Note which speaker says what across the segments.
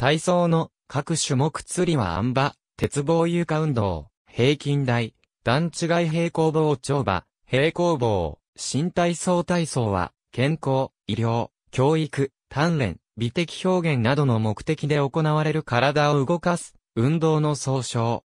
Speaker 1: 体操の各種目釣りはあん馬、鉄棒床運動、平均台、段違い平行棒跳馬、平行棒、新体操体操は、健康、医療、教育、鍛錬、美的表現などの目的で行われる体を動かす、運動の総称。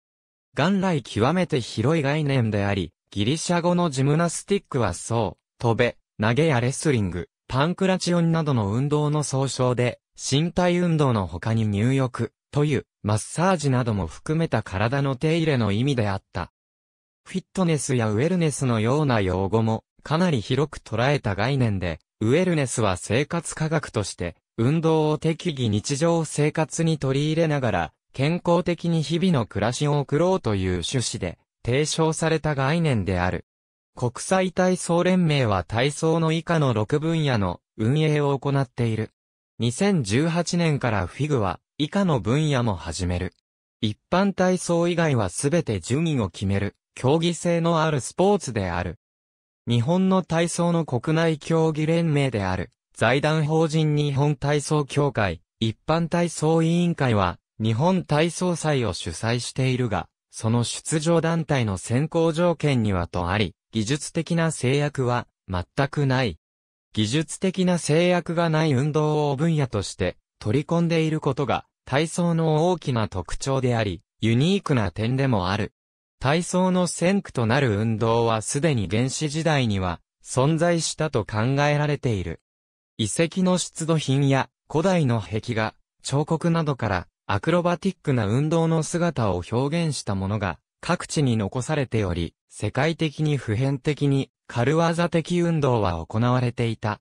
Speaker 1: 元来極めて広い概念であり、ギリシャ語のジムナスティックはそう、飛べ、投げやレスリング、パンクラチオンなどの運動の総称で、身体運動の他に入浴というマッサージなども含めた体の手入れの意味であった。フィットネスやウェルネスのような用語もかなり広く捉えた概念で、ウェルネスは生活科学として運動を適宜日常生活に取り入れながら健康的に日々の暮らしを送ろうという趣旨で提唱された概念である。国際体操連盟は体操の以下の6分野の運営を行っている。2018年からフィグは以下の分野も始める。一般体操以外はすべて順位を決める、競技性のあるスポーツである。日本の体操の国内競技連盟である、財団法人日本体操協会、一般体操委員会は、日本体操祭を主催しているが、その出場団体の選考条件にはとあり、技術的な制約は全くない。技術的な制約がない運動を分野として取り込んでいることが体操の大きな特徴であり、ユニークな点でもある。体操の先駆となる運動はすでに原始時代には存在したと考えられている。遺跡の出土品や古代の壁画、彫刻などからアクロバティックな運動の姿を表現したものが各地に残されており、世界的に普遍的に、カルワザ的運動は行われていた。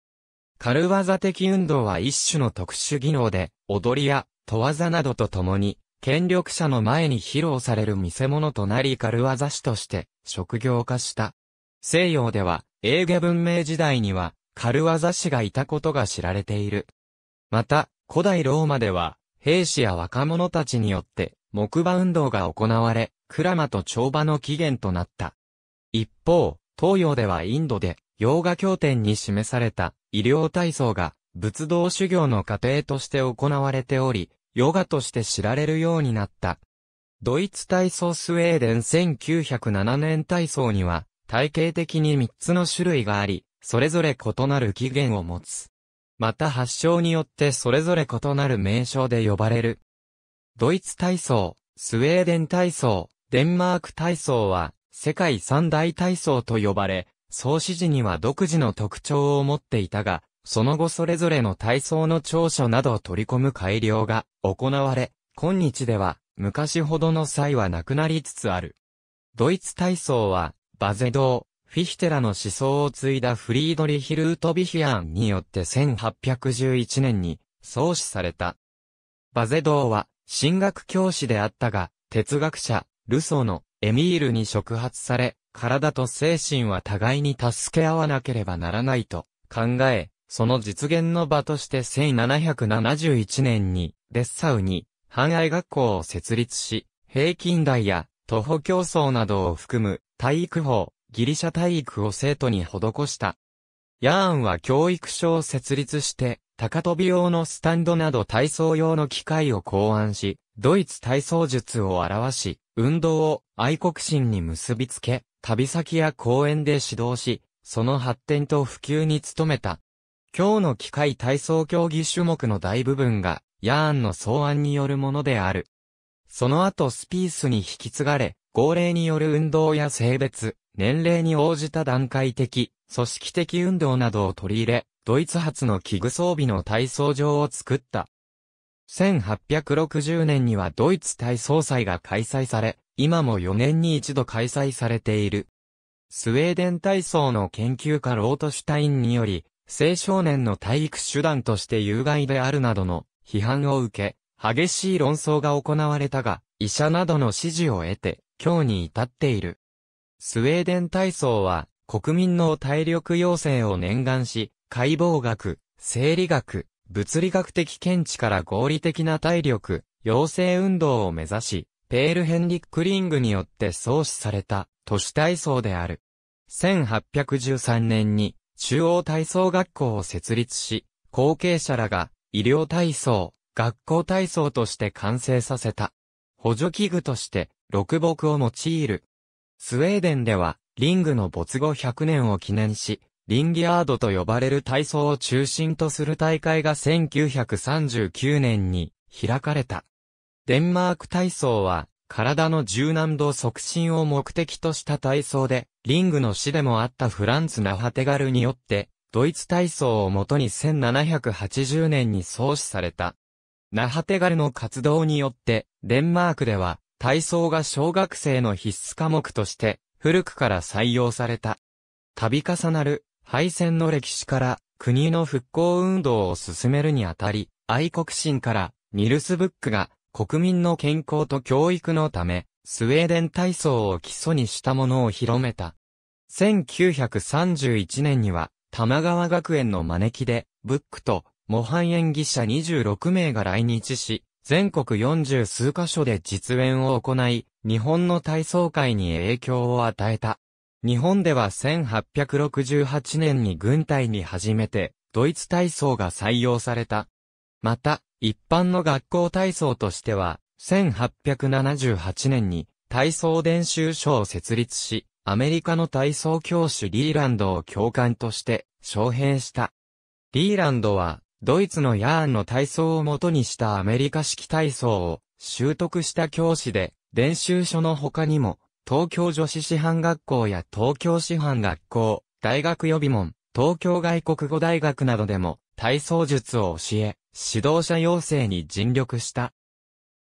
Speaker 1: カルワザ的運動は一種の特殊技能で、踊りや、とわざなどと共に、権力者の前に披露される見せ物となりカルワザ師として職業化した。西洋では、英華文明時代には、カルワザ師がいたことが知られている。また、古代ローマでは、兵士や若者たちによって、木馬運動が行われ、クラマと帳場の起源となった。一方、東洋ではインドで、洋画経典に示された医療体操が仏道修行の過程として行われており、ヨガとして知られるようになった。ドイツ体操スウェーデン1907年体操には、体系的に3つの種類があり、それぞれ異なる起源を持つ。また発祥によってそれぞれ異なる名称で呼ばれる。ドイツ体操、スウェーデン体操、デンマーク体操は、世界三大体操と呼ばれ、創始時には独自の特徴を持っていたが、その後それぞれの体操の長所などを取り込む改良が行われ、今日では昔ほどの際はなくなりつつある。ドイツ体操は、バゼドー、フィヒテラの思想を継いだフリードリヒ・ルートビヒアンによって1811年に創始された。バゼドーは、神学教師であったが、哲学者、ルソーのエミールに触発され、体と精神は互いに助け合わなければならないと考え、その実現の場として1771年にデッサウに繁栄学校を設立し、平均台や徒歩競争などを含む体育法、ギリシャ体育を生徒に施した。ヤーンは教育所を設立して、高飛び用のスタンドなど体操用の機械を考案し、ドイツ体操術を表し、運動を愛国心に結びつけ、旅先や公園で指導し、その発展と普及に努めた。今日の機械体操競技種目の大部分が、ヤーンの草案によるものである。その後スピースに引き継がれ、号令による運動や性別、年齢に応じた段階的、組織的運動などを取り入れ、ドイツ発の器具装備の体操場を作った。1860年にはドイツ大総裁が開催され、今も4年に一度開催されている。スウェーデン体操の研究家ロートシュタインにより、青少年の体育手段として有害であるなどの批判を受け、激しい論争が行われたが、医者などの支持を得て、今日に至っている。スウェーデン体操は、国民の体力養成を念願し、解剖学、生理学、物理学的見地から合理的な体力、養成運動を目指し、ペール・ヘンリック・リングによって創始された都市体操である。1813年に中央体操学校を設立し、後継者らが医療体操、学校体操として完成させた。補助器具として、六木を用いる。スウェーデンでは、リングの没後100年を記念し、リンギアードと呼ばれる体操を中心とする大会が1939年に開かれた。デンマーク体操は、体の柔軟度促進を目的とした体操で、リングの師でもあったフランツ・ナハテガルによって、ドイツ体操をもとに1780年に創始された。ナハテガルの活動によって、デンマークでは、体操が小学生の必須科目として、古くから採用された。度重なる敗戦の歴史から国の復興運動を進めるにあたり、愛国心からニルスブックが国民の健康と教育のため、スウェーデン体操を基礎にしたものを広めた。1931年には、玉川学園の招きで、ブックと模範演技者26名が来日し、全国40数カ所で実演を行い、日本の体操界に影響を与えた。日本では1868年に軍隊に初めて、ドイツ体操が採用された。また、一般の学校体操としては、1878年に体操伝習所を設立し、アメリカの体操教師リーランドを教官として招聘した。リーランドは、ドイツのヤーンの体操を元にしたアメリカ式体操を習得した教師で、練習所の他にも、東京女子師範学校や東京師範学校、大学予備門、東京外国語大学などでも体操術を教え、指導者養成に尽力した。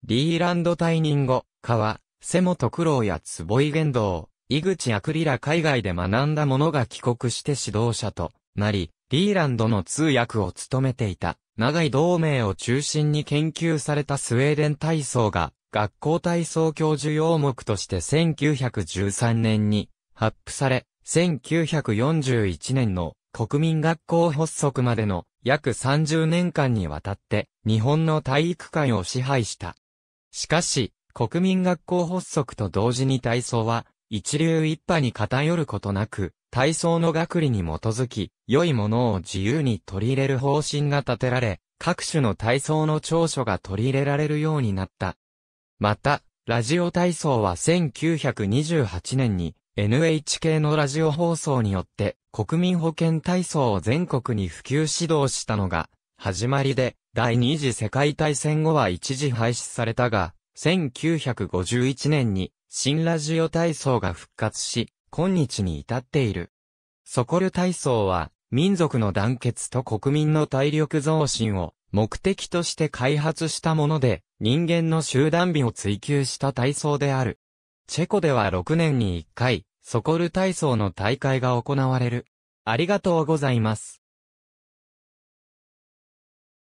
Speaker 1: リーランド退任後、川、瀬本九郎や坪井玄道、井口アクリら海外で学んだ者が帰国して指導者となり、リーランドの通訳を務めていた、長い同盟を中心に研究されたスウェーデン体操が、学校体操教授要目として1913年に発布され、1941年の国民学校発足までの約30年間にわたって日本の体育館を支配した。しかし、国民学校発足と同時に体操は一流一派に偏ることなく、体操の学理に基づき、良いものを自由に取り入れる方針が立てられ、各種の体操の長所が取り入れられるようになった。また、ラジオ体操は1928年に NHK のラジオ放送によって国民保健体操を全国に普及指導したのが始まりで、第二次世界大戦後は一時廃止されたが、1951年に新ラジオ体操が復活し、今日に至っている。ソコル体操は、民族の団結と国民の体力増進を目的として開発したもので、人間の集団美を追求した体操である。チェコでは6年に1回、ソコル体操の大会が行われる。ありがとうございます。